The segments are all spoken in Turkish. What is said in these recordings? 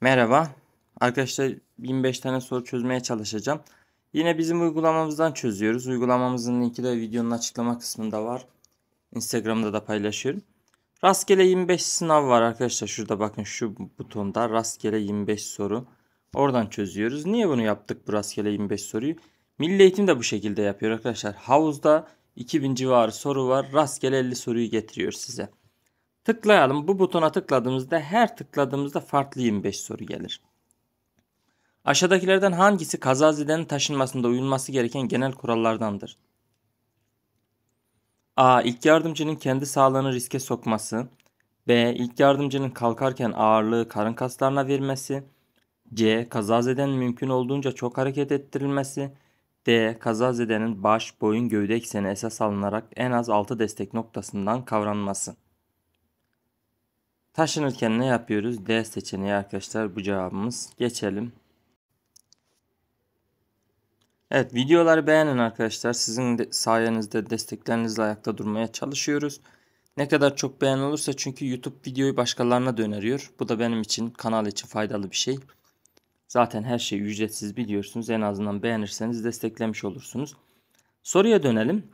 Merhaba. Arkadaşlar 25 tane soru çözmeye çalışacağım. Yine bizim uygulamamızdan çözüyoruz. Uygulamamızın linki de videonun açıklama kısmında var. Instagram'da da paylaşıyorum. Rastgele 25 sınav var arkadaşlar. Şurada bakın şu butonda rastgele 25 soru. Oradan çözüyoruz. Niye bunu yaptık bu rastgele 25 soruyu? Milli Eğitim de bu şekilde yapıyor arkadaşlar. Havuzda 2000 civarı soru var. Rastgele 50 soruyu getiriyor size. Tıklayalım. Bu butona tıkladığımızda her tıkladığımızda farklı 25 soru gelir. Aşağıdakilerden hangisi kazazedenin taşınmasında uyulması gereken genel kurallardandır? A. İlk yardımcının kendi sağlığını riske sokması. B. İlk yardımcının kalkarken ağırlığı karın kaslarına vermesi. C. Kazazedenin mümkün olduğunca çok hareket ettirilmesi. D. Kazazedenin baş, boyun, gövde ekseni esas alınarak en az 6 destek noktasından kavranması. Taşınırken ne yapıyoruz? D seçeneği arkadaşlar bu cevabımız. Geçelim. Evet videoları beğenin arkadaşlar. Sizin de sayenizde desteklerinizle ayakta durmaya çalışıyoruz. Ne kadar çok beğen olursa çünkü YouTube videoyu başkalarına döneriyor. Bu da benim için kanal için faydalı bir şey. Zaten her şey ücretsiz biliyorsunuz. En azından beğenirseniz desteklemiş olursunuz. Soruya dönelim.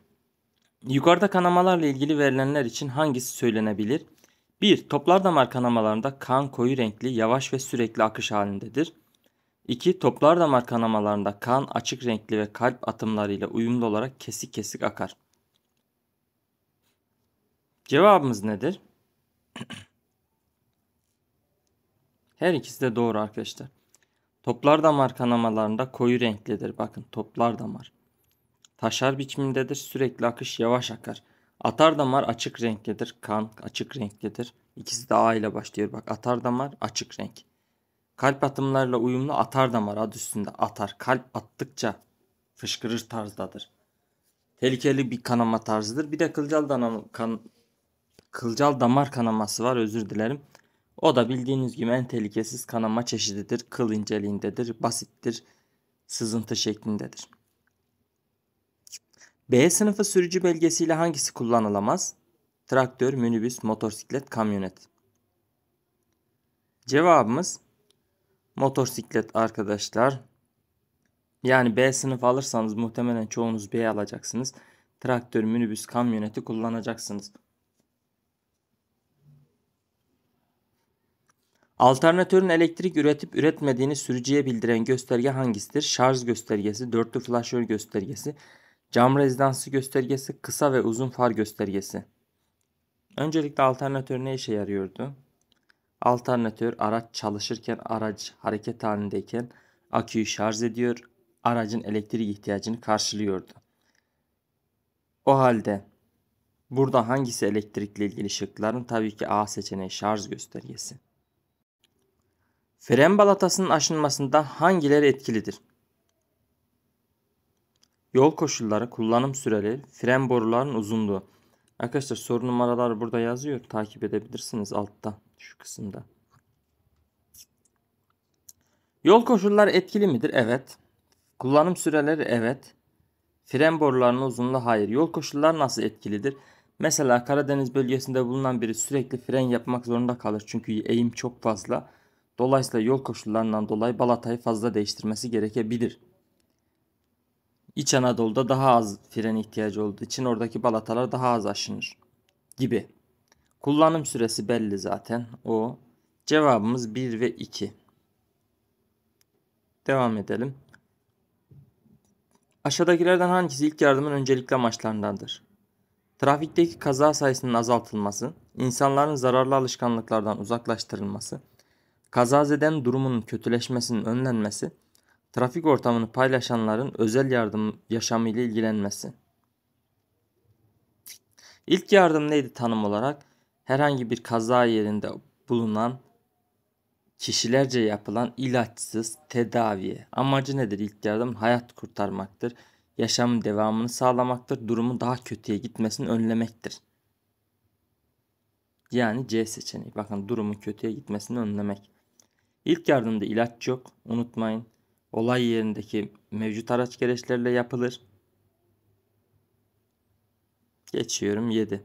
Yukarıda kanamalarla ilgili verilenler için hangisi söylenebilir? 1. Toplar damar kanamalarında kan koyu renkli yavaş ve sürekli akış halindedir. 2. Toplar damar kanamalarında kan açık renkli ve kalp atımlarıyla uyumlu olarak kesik kesik akar. Cevabımız nedir? Her ikisi de doğru arkadaşlar. Toplar damar kanamalarında koyu renklidir. Bakın toplar damar. Taşar biçimindedir. Sürekli akış yavaş akar. Atar damar açık renklidir. Kan açık renklidir. İkisi de A ile başlıyor. Bak atar damar açık renk. Kalp atımlarla uyumlu atar damar adı üstünde atar. Kalp attıkça fışkırır tarzdadır. Tehlikeli bir kanama tarzıdır. Bir de kılcal, danam, kan, kılcal damar kanaması var özür dilerim. O da bildiğiniz gibi en tehlikesiz kanama çeşididir. Kıl inceliğindedir, basittir, sızıntı şeklindedir. B sınıfı sürücü belgesiyle hangisi kullanılamaz? Traktör, minibüs, motosiklet, kamyonet. Cevabımız motosiklet arkadaşlar. Yani B sınıf alırsanız muhtemelen çoğunuz B alacaksınız. Traktör, minibüs, kamyoneti kullanacaksınız. Alternatörün elektrik üretip üretmediğini sürücüye bildiren gösterge hangisidir? Şarj göstergesi, dörtlü flaşör göstergesi, Cam rezidansı göstergesi kısa ve uzun far göstergesi. Öncelikle alternatör ne işe yarıyordu? Alternatör araç çalışırken araç hareket halindeyken aküyü şarj ediyor, aracın elektrik ihtiyacını karşılıyordu. O halde burada hangisi elektrikle ilgili şıkların? Tabii ki A seçeneği şarj göstergesi. Fren balatasının aşınmasında hangileri etkilidir? Yol koşulları, kullanım süreleri, fren boruların uzunluğu. Arkadaşlar soru numaraları burada yazıyor. Takip edebilirsiniz altta şu kısımda. Yol koşulları etkili midir? Evet. Kullanım süreleri evet. Fren borularının uzunluğu hayır. Yol koşulları nasıl etkilidir? Mesela Karadeniz bölgesinde bulunan biri sürekli fren yapmak zorunda kalır. Çünkü eğim çok fazla. Dolayısıyla yol koşullarından dolayı balatayı fazla değiştirmesi gerekebilir. İç Anadolu'da daha az fren ihtiyacı olduğu için oradaki balatalar daha az aşınır gibi. Kullanım süresi belli zaten o. Cevabımız 1 ve 2. Devam edelim. Aşağıdakilerden hangisi ilk yardımın öncelikli amaçlarındandır? Trafikteki kaza sayısının azaltılması, insanların zararlı alışkanlıklardan uzaklaştırılması, kazazeden durumun kötüleşmesinin önlenmesi, Trafik ortamını paylaşanların özel yardım yaşamı ile ilgilenmesi. İlk yardım neydi tanım olarak? Herhangi bir kaza yerinde bulunan kişilerce yapılan ilaçsız tedavi. Amacı nedir ilk yardım? Hayat kurtarmaktır. Yaşamın devamını sağlamaktır. durumun daha kötüye gitmesini önlemektir. Yani C seçeneği. Bakın durumun kötüye gitmesini önlemek. İlk yardımda ilaç yok. Unutmayın olay yerindeki mevcut araç gereçlerle yapılır. Geçiyorum 7.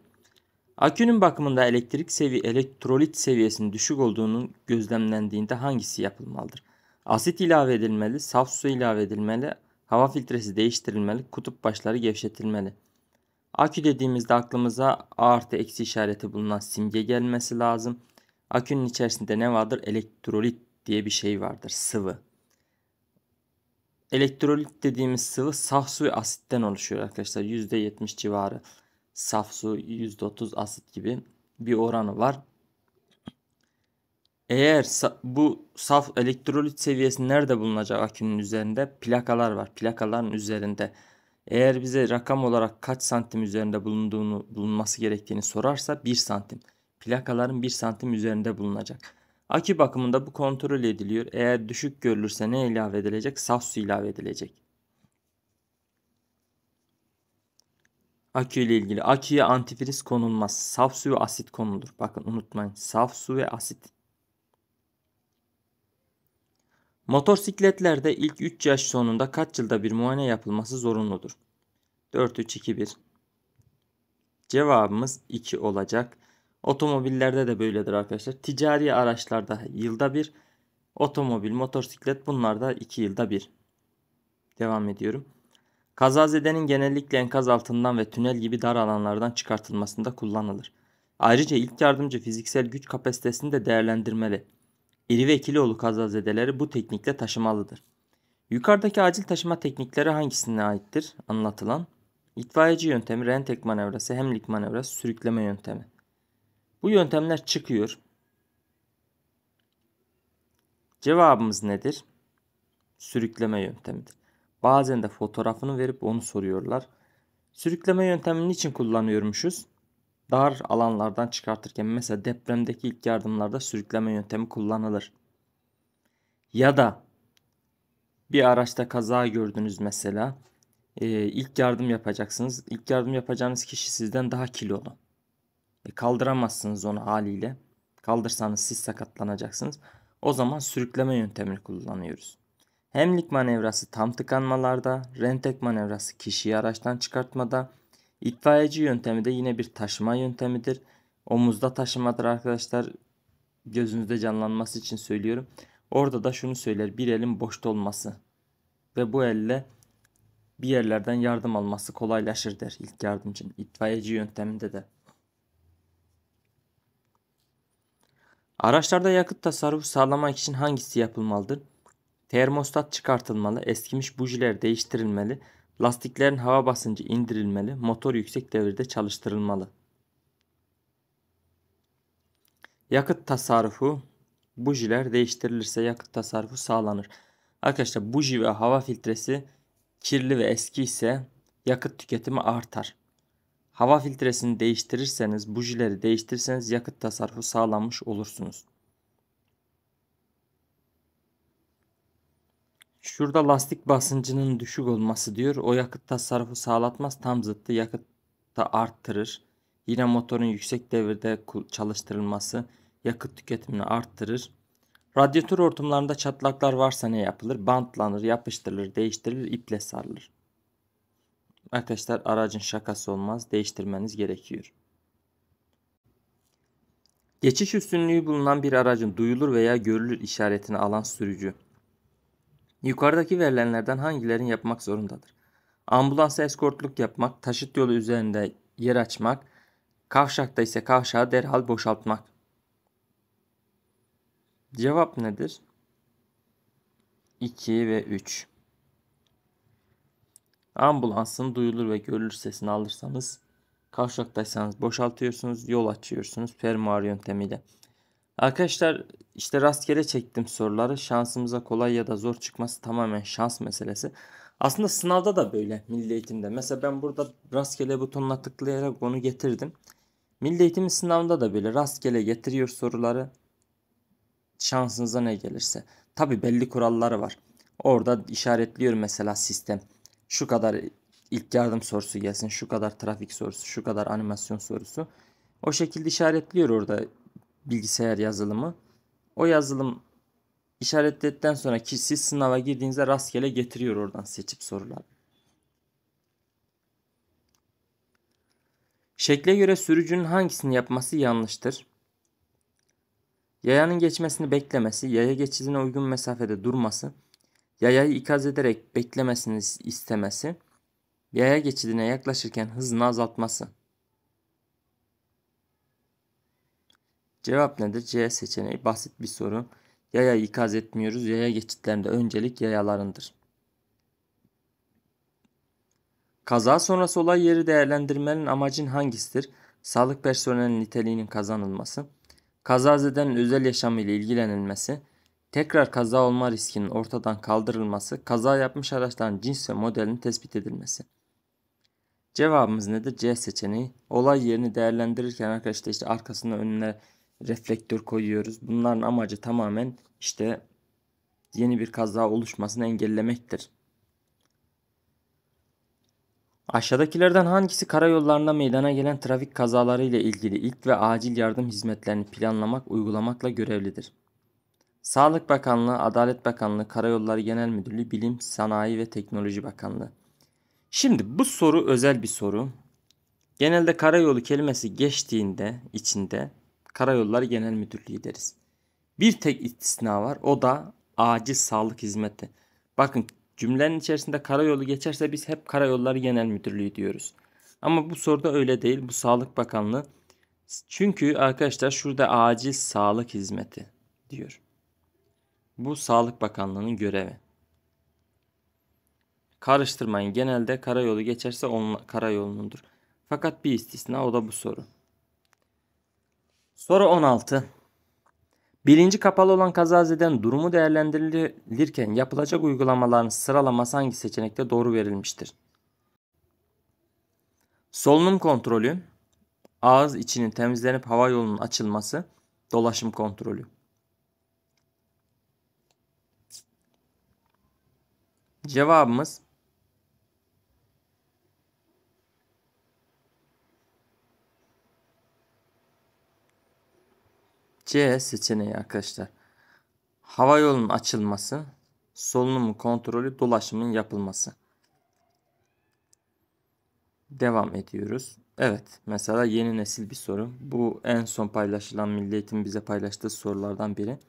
Akünün bakımında elektrik sevi elektrolit seviyesinin düşük olduğunun gözlemlendiğinde hangisi yapılmalıdır? Asit ilave edilmeli, saf su ilave edilmeli, hava filtresi değiştirilmeli, kutup başları gevşetilmeli. Akü dediğimizde aklımıza artı eksi işareti bulunan simge gelmesi lazım. Akünün içerisinde ne vardır? Elektrolit diye bir şey vardır. Sıvı elektrolit dediğimiz sıvı saf su ve asitten oluşuyor arkadaşlar. %70 civarı saf su, %30 asit gibi bir oranı var. Eğer bu saf elektrolit seviyesi nerede bulunacak akünün üzerinde? Plakalar var. Plakaların üzerinde. Eğer bize rakam olarak kaç santim üzerinde bulunduğunu bulunması gerektiğini sorarsa 1 santim. Plakaların 1 santim üzerinde bulunacak. Akü bakımında bu kontrol ediliyor. Eğer düşük görülürse ne ilave edilecek? Saf su ilave edilecek. Akü ile ilgili. Aküye antifriz konulmaz. Saf su ve asit konulur. Bakın unutmayın. Saf su ve asit. Motorsikletlerde ilk 3 yaş sonunda kaç yılda bir muayene yapılması zorunludur? 4-3-2-1 Cevabımız 2 olacak. Otomobillerde de böyledir arkadaşlar. Ticari araçlarda yılda bir. Otomobil, motosiklet bunlar da 2 yılda bir. Devam ediyorum. Kazazedenin genellikle enkaz altından ve tünel gibi dar alanlardan çıkartılmasında kullanılır. Ayrıca ilk yardımcı fiziksel güç kapasitesini de değerlendirmeli. İri ve kilolu kazazedeleri bu teknikle taşımalıdır. Yukarıdaki acil taşıma teknikleri hangisine aittir? Anlatılan. İtfaiyeci yöntemi, rentek manevrası, hemlik manevrası, sürükleme yöntemi. Bu yöntemler çıkıyor. Cevabımız nedir? Sürükleme yöntemidir. Bazen de fotoğrafını verip onu soruyorlar. Sürükleme yöntemini için kullanıyormuşuz? Dar alanlardan çıkartırken mesela depremdeki ilk yardımlarda sürükleme yöntemi kullanılır. Ya da bir araçta kaza gördünüz mesela. Ee, ilk yardım yapacaksınız. İlk yardım yapacağınız kişi sizden daha kilolu. E kaldıramazsınız onu haliyle. Kaldırsanız siz sakatlanacaksınız. O zaman sürükleme yöntemini kullanıyoruz. Hemlik manevrası tam tıkanmalarda, rentek manevrası kişiyi araçtan çıkartmada, itfaiyeci yöntemi de yine bir taşıma yöntemidir. Omuzda taşımadır arkadaşlar. Gözünüzde canlanması için söylüyorum. Orada da şunu söyler bir elin boşta olması ve bu elle bir yerlerden yardım alması kolaylaşır der ilk yardımcının itfaiyeci yönteminde de. Araçlarda yakıt tasarrufu sağlamak için hangisi yapılmalıdır? Termostat çıkartılmalı, eskimiş bujiler değiştirilmeli, lastiklerin hava basıncı indirilmeli, motor yüksek devirde çalıştırılmalı. Yakıt tasarrufu, bujiler değiştirilirse yakıt tasarrufu sağlanır. Arkadaşlar buji ve hava filtresi kirli ve eski ise yakıt tüketimi artar. Hava filtresini değiştirirseniz, bujileri değiştirirseniz yakıt tasarrufu sağlanmış olursunuz. Şurada lastik basıncının düşük olması diyor. O yakıt tasarrufu sağlatmaz. Tam zıttı yakıt da arttırır. Yine motorun yüksek devirde çalıştırılması yakıt tüketimini arttırır. Radyatör hortumlarında çatlaklar varsa ne yapılır? Bantlanır, yapıştırılır, değiştirilir, iple sarılır. Arkadaşlar aracın şakası olmaz. Değiştirmeniz gerekiyor. Geçiş üstünlüğü bulunan bir aracın duyulur veya görülür işaretini alan sürücü. Yukarıdaki verilenlerden hangilerini yapmak zorundadır? Ambulansa eskortluk yapmak, taşıt yolu üzerinde yer açmak, kavşakta ise kavşağı derhal boşaltmak. Cevap nedir? 2 ve 3. Ambulansın duyulur ve görülür sesini alırsanız kavşaktaysanız boşaltıyorsunuz, yol açıyorsunuz fermuar yöntemiyle. Arkadaşlar işte rastgele çektim soruları. Şansımıza kolay ya da zor çıkması tamamen şans meselesi. Aslında sınavda da böyle milli eğitimde. Mesela ben burada rastgele butonuna tıklayarak onu getirdim. Milli eğitim sınavında da böyle rastgele getiriyor soruları. Şansınıza ne gelirse. Tabi belli kuralları var. Orada işaretliyor mesela sistem şu kadar ilk yardım sorusu gelsin, şu kadar trafik sorusu, şu kadar animasyon sorusu. O şekilde işaretliyor orada bilgisayar yazılımı. O yazılım işaretledikten sonra kişi sınava girdiğinizde rastgele getiriyor oradan seçip sorular. Şekle göre sürücünün hangisini yapması yanlıştır? Yayanın geçmesini beklemesi, yaya geçidine uygun mesafede durması, Yayayı ikaz ederek beklemesini istemesi, yaya geçidine yaklaşırken hızını azaltması. Cevap nedir? C seçeneği basit bir soru. Yaya ikaz etmiyoruz. Yaya geçitlerinde öncelik yayalarındır. Kaza sonrası olay yeri değerlendirmenin amacın hangisidir? Sağlık personelinin niteliğinin kazanılması, kazazedenin özel yaşamı ile ilgilenilmesi, Tekrar kaza olma riskinin ortadan kaldırılması, kaza yapmış araçların cins ve modelinin tespit edilmesi. Cevabımız nedir? C seçeneği. Olay yerini değerlendirirken arkadaşlar işte arkasına önüne reflektör koyuyoruz. Bunların amacı tamamen işte yeni bir kaza oluşmasını engellemektir. Aşağıdakilerden hangisi karayollarında meydana gelen trafik kazaları ile ilgili ilk ve acil yardım hizmetlerini planlamak, uygulamakla görevlidir? Sağlık Bakanlığı, Adalet Bakanlığı, Karayolları Genel Müdürlüğü, Bilim, Sanayi ve Teknoloji Bakanlığı. Şimdi bu soru özel bir soru. Genelde karayolu kelimesi geçtiğinde içinde Karayolları Genel Müdürlüğü deriz. Bir tek istisna var o da acil sağlık hizmeti. Bakın cümlenin içerisinde karayolu geçerse biz hep Karayolları Genel Müdürlüğü diyoruz. Ama bu soruda öyle değil. Bu Sağlık Bakanlığı. Çünkü arkadaşlar şurada acil sağlık hizmeti diyor. Bu Sağlık Bakanlığı'nın görevi. Karıştırmayın. Genelde karayolu geçerse onun karayolunundur. Fakat bir istisna o da bu soru. Soru 16. Bilinci kapalı olan kazazeden durumu değerlendirilirken yapılacak uygulamaların sıralaması hangi seçenekte doğru verilmiştir? Solunum kontrolü, ağız içinin temizlenip hava yolunun açılması, dolaşım kontrolü. Cevabımız C seçeneği arkadaşlar. Hava yolunun açılması, solunumun kontrolü, dolaşımın yapılması. Devam ediyoruz. Evet mesela yeni nesil bir soru. Bu en son paylaşılan Milli bize paylaştığı sorulardan biri.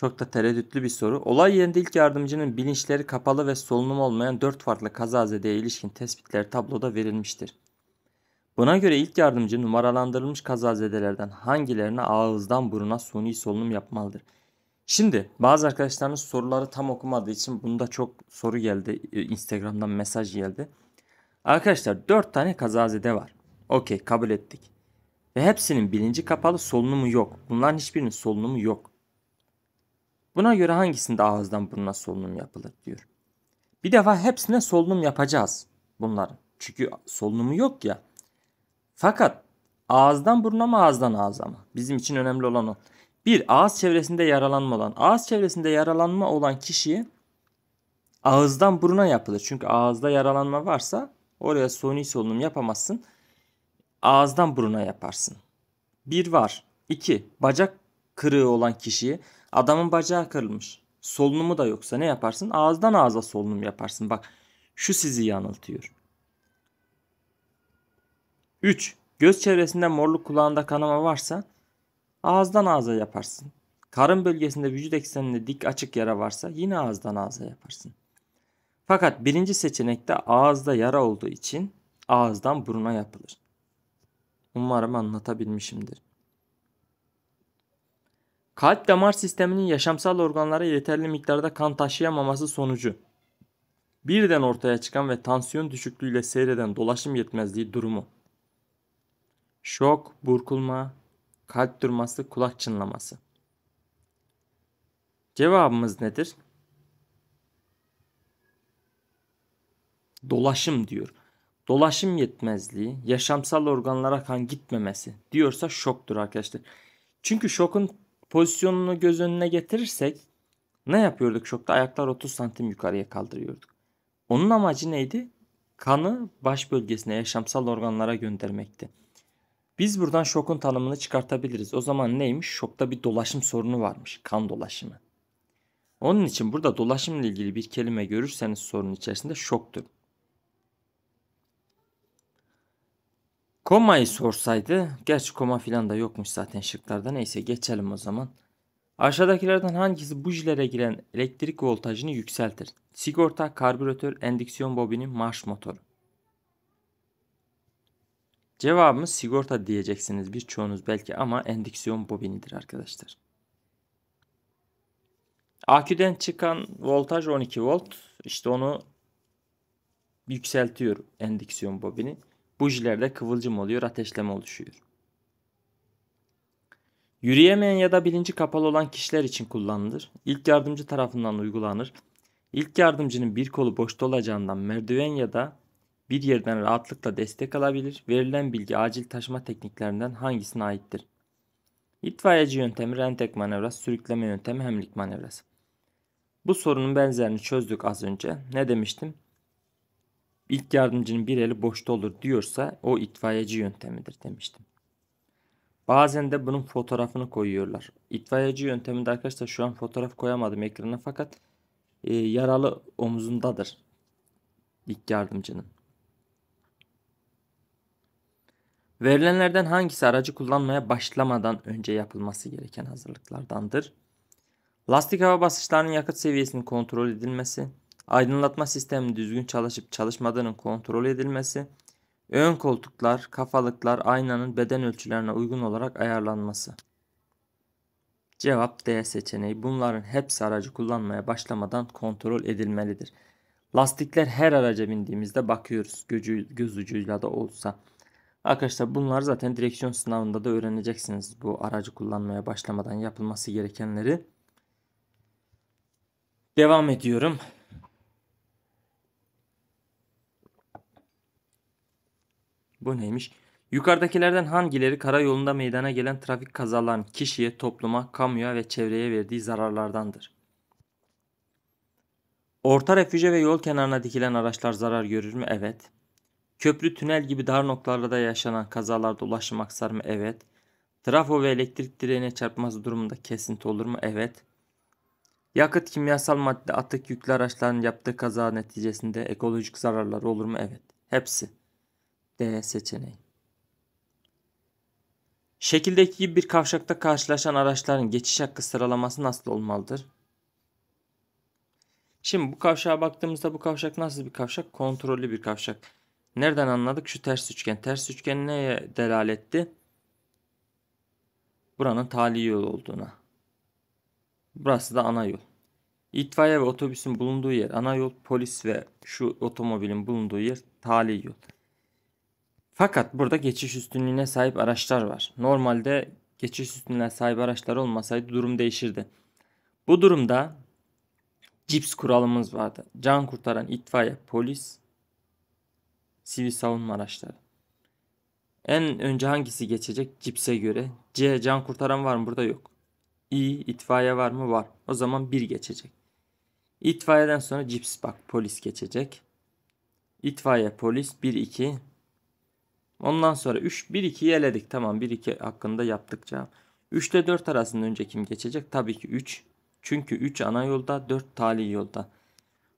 Çok da tereddütlü bir soru. Olay yerinde ilk yardımcının bilinçleri kapalı ve solunum olmayan 4 farklı kazazedeye ilişkin tespitler tabloda verilmiştir. Buna göre ilk yardımcı numaralandırılmış kazazedelerden hangilerine ağızdan buruna suni solunum yapmalıdır? Şimdi bazı arkadaşlarınız soruları tam okumadığı için bunda çok soru geldi. Ee, Instagram'dan mesaj geldi. Arkadaşlar 4 tane kazazede var. Okey kabul ettik. Ve hepsinin bilinci kapalı solunumu yok. Bunların hiçbirinin solunumu yok. Buna göre hangisinde ağızdan burnuna solunum yapılır diyor. Bir defa hepsine solunum yapacağız bunların. Çünkü solunumu yok ya. Fakat ağızdan buruna mı ağızdan ağza mı? Bizim için önemli olan o. Bir ağız çevresinde yaralanma olan. Ağız çevresinde yaralanma olan kişiyi ağızdan buruna yapılır. Çünkü ağızda yaralanma varsa oraya suni solunum yapamazsın. Ağızdan buruna yaparsın. Bir var. İki bacak kırığı olan kişiyi Adamın bacağı kırılmış. Solunumu da yoksa ne yaparsın? Ağızdan ağza solunum yaparsın. Bak şu sizi yanıltıyor. 3. Göz çevresinde morluk kulağında kanama varsa ağızdan ağza yaparsın. Karın bölgesinde vücut ekseninde dik açık yara varsa yine ağızdan ağza yaparsın. Fakat birinci seçenekte ağızda yara olduğu için ağızdan buruna yapılır. Umarım anlatabilmişimdir. Kalp damar sisteminin yaşamsal organlara yeterli miktarda kan taşıyamaması sonucu birden ortaya çıkan ve tansiyon düşüklüğüyle seyreden dolaşım yetmezliği durumu. Şok, burkulma, kalp durması, kulak çınlaması. Cevabımız nedir? Dolaşım diyor. Dolaşım yetmezliği, yaşamsal organlara kan gitmemesi diyorsa şoktur arkadaşlar. Çünkü şokun pozisyonunu göz önüne getirirsek ne yapıyorduk şokta? Ayaklar 30 santim yukarıya kaldırıyorduk. Onun amacı neydi? Kanı baş bölgesine yaşamsal organlara göndermekti. Biz buradan şokun tanımını çıkartabiliriz. O zaman neymiş? Şokta bir dolaşım sorunu varmış. Kan dolaşımı. Onun için burada dolaşımla ilgili bir kelime görürseniz sorunun içerisinde şoktur. Koma'yı sorsaydı. Gerçi koma filan da yokmuş zaten şıklarda. Neyse geçelim o zaman. Aşağıdakilerden hangisi bujilere giren elektrik voltajını yükseltir? Sigorta, karbüratör, endüksiyon bobini, marş motoru. Cevabımız sigorta diyeceksiniz birçoğunuz belki ama endüksiyon bobinidir arkadaşlar. Aküden çıkan voltaj 12 volt. İşte onu yükseltiyor endüksiyon bobini. Bujilerde kıvılcım oluyor, ateşleme oluşuyor. Yürüyemeyen ya da bilinci kapalı olan kişiler için kullanılır. İlk yardımcı tarafından uygulanır. İlk yardımcının bir kolu boşta olacağından merdiven ya da bir yerden rahatlıkla destek alabilir. Verilen bilgi acil taşıma tekniklerinden hangisine aittir? İtfaiyeci yöntemi rentek manevrası, sürükleme yöntemi hemlik manevrası. Bu sorunun benzerini çözdük az önce. Ne demiştim? İlk yardımcının bir eli boşta olur diyorsa o itfaiyeci yöntemidir demiştim. Bazen de bunun fotoğrafını koyuyorlar. İtfaiyeci yönteminde arkadaşlar şu an fotoğraf koyamadım ekrana fakat e, yaralı omuzundadır ilk yardımcının. Verilenlerden hangisi aracı kullanmaya başlamadan önce yapılması gereken hazırlıklardandır? Lastik hava basışlarının yakıt seviyesinin kontrol edilmesi, aydınlatma sistemi düzgün çalışıp çalışmadığının kontrol edilmesi, ön koltuklar, kafalıklar aynanın beden ölçülerine uygun olarak ayarlanması. Cevap D seçeneği. Bunların hepsi aracı kullanmaya başlamadan kontrol edilmelidir. Lastikler her araca bindiğimizde bakıyoruz gözü, göz ucuyla da olsa. Arkadaşlar bunlar zaten direksiyon sınavında da öğreneceksiniz bu aracı kullanmaya başlamadan yapılması gerekenleri. Devam ediyorum. Bu neymiş? Yukarıdakilerden hangileri karayolunda meydana gelen trafik kazalarının kişiye, topluma, kamuya ve çevreye verdiği zararlardandır? Orta refüje ve yol kenarına dikilen araçlar zarar görür mü? Evet. Köprü, tünel gibi dar noktalarda yaşanan kazalarda ulaşım aksar mı? Evet. Trafo ve elektrik direğine çarpması durumunda kesinti olur mu? Evet. Yakıt, kimyasal madde, atık yüklü araçların yaptığı kaza neticesinde ekolojik zararlar olur mu? Evet. Hepsi. D seçeneği. Şekildeki gibi bir kavşakta karşılaşan araçların geçiş hakkı sıralaması nasıl olmalıdır? Şimdi bu kavşağa baktığımızda bu kavşak nasıl bir kavşak? Kontrollü bir kavşak. Nereden anladık? Şu ters üçgen. Ters üçgen neye delaletti? Buranın tali yol olduğuna. Burası da ana yol. İtfaiye ve otobüsün bulunduğu yer ana yol, polis ve şu otomobilin bulunduğu yer tali yol. Fakat burada geçiş üstünlüğüne sahip araçlar var. Normalde geçiş üstünlüğüne sahip araçlar olmasaydı durum değişirdi. Bu durumda cips kuralımız vardı. Can kurtaran itfaiye, polis, sivil savunma araçları. En önce hangisi geçecek? Cipse göre. C can kurtaran var mı? Burada yok. İ itfaiye var mı? Var. O zaman bir geçecek. İtfaiyeden sonra cips bak polis geçecek. İtfaiye polis 1 2 Ondan sonra 3, 1, 2 eledik. Tamam 1, 2 hakkında yaptıkça. 3 ile 4 arasında önce kim geçecek? Tabii ki 3. Çünkü 3 ana yolda, 4 tali yolda.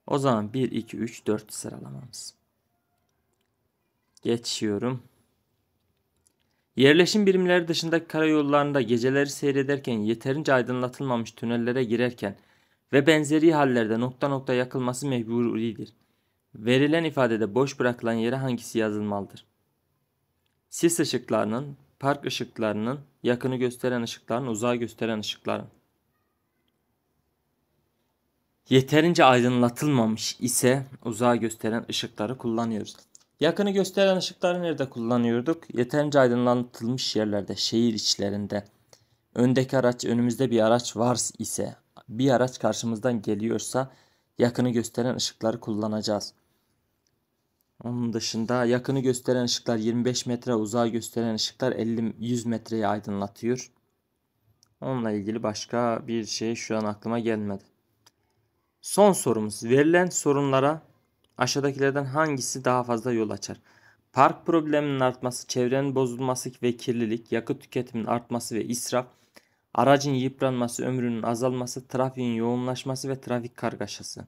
O zaman 1, 2, 3, 4 sıralamamız. Geçiyorum. Yerleşim birimleri dışındaki karayollarında geceleri seyrederken yeterince aydınlatılmamış tünellere girerken ve benzeri hallerde nokta nokta yakılması mecburidir. Verilen ifadede boş bırakılan yere hangisi yazılmalıdır? sis ışıklarının, park ışıklarının, yakını gösteren ışıkların, uzağı gösteren ışıkların yeterince aydınlatılmamış ise uzağı gösteren ışıkları kullanıyoruz. Yakını gösteren ışıkları nerede kullanıyorduk? Yeterince aydınlatılmış yerlerde, şehir içlerinde. Öndeki araç, önümüzde bir araç var ise, bir araç karşımızdan geliyorsa yakını gösteren ışıkları kullanacağız. Onun dışında yakını gösteren ışıklar 25 metre, uzağı gösteren ışıklar 50 100 metreyi aydınlatıyor. Onunla ilgili başka bir şey şu an aklıma gelmedi. Son sorumuz. Verilen sorunlara aşağıdakilerden hangisi daha fazla yol açar? Park probleminin artması, çevrenin bozulması ve kirlilik, yakıt tüketiminin artması ve israf, aracın yıpranması, ömrünün azalması, trafiğin yoğunlaşması ve trafik kargaşası.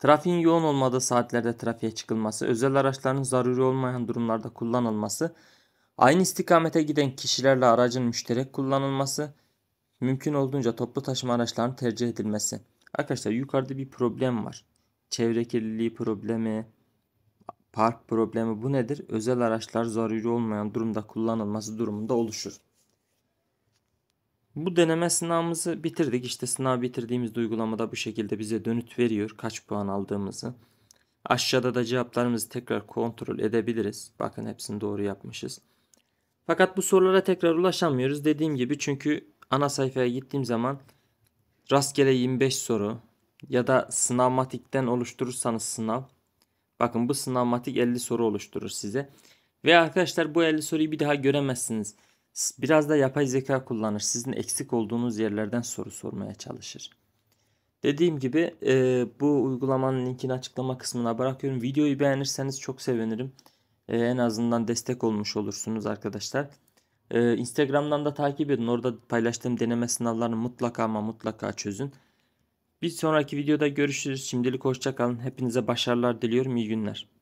Trafiğin yoğun olmadığı saatlerde trafiğe çıkılması, özel araçların zaruri olmayan durumlarda kullanılması, aynı istikamete giden kişilerle aracın müşterek kullanılması, mümkün olduğunca toplu taşıma araçlarının tercih edilmesi. Arkadaşlar yukarıda bir problem var. Çevre kirliliği problemi, park problemi bu nedir? Özel araçlar zaruri olmayan durumda kullanılması durumunda oluşur. Bu deneme sınavımızı bitirdik. İşte sınav bitirdiğimiz uygulamada bu şekilde bize dönüt veriyor. Kaç puan aldığımızı. Aşağıda da cevaplarımızı tekrar kontrol edebiliriz. Bakın hepsini doğru yapmışız. Fakat bu sorulara tekrar ulaşamıyoruz. Dediğim gibi çünkü ana sayfaya gittiğim zaman rastgele 25 soru ya da sınavmatikten oluşturursanız sınav. Bakın bu sınavmatik 50 soru oluşturur size. Ve arkadaşlar bu 50 soruyu bir daha göremezsiniz. Biraz da yapay zeka kullanır. Sizin eksik olduğunuz yerlerden soru sormaya çalışır. Dediğim gibi e, bu uygulamanın linkini açıklama kısmına bırakıyorum. Videoyu beğenirseniz çok sevinirim. E, en azından destek olmuş olursunuz arkadaşlar. E, Instagram'dan da takip edin. Orada paylaştığım deneme sınavlarını mutlaka ama mutlaka çözün. Bir sonraki videoda görüşürüz. Şimdilik hoşçakalın. Hepinize başarılar diliyorum. İyi günler.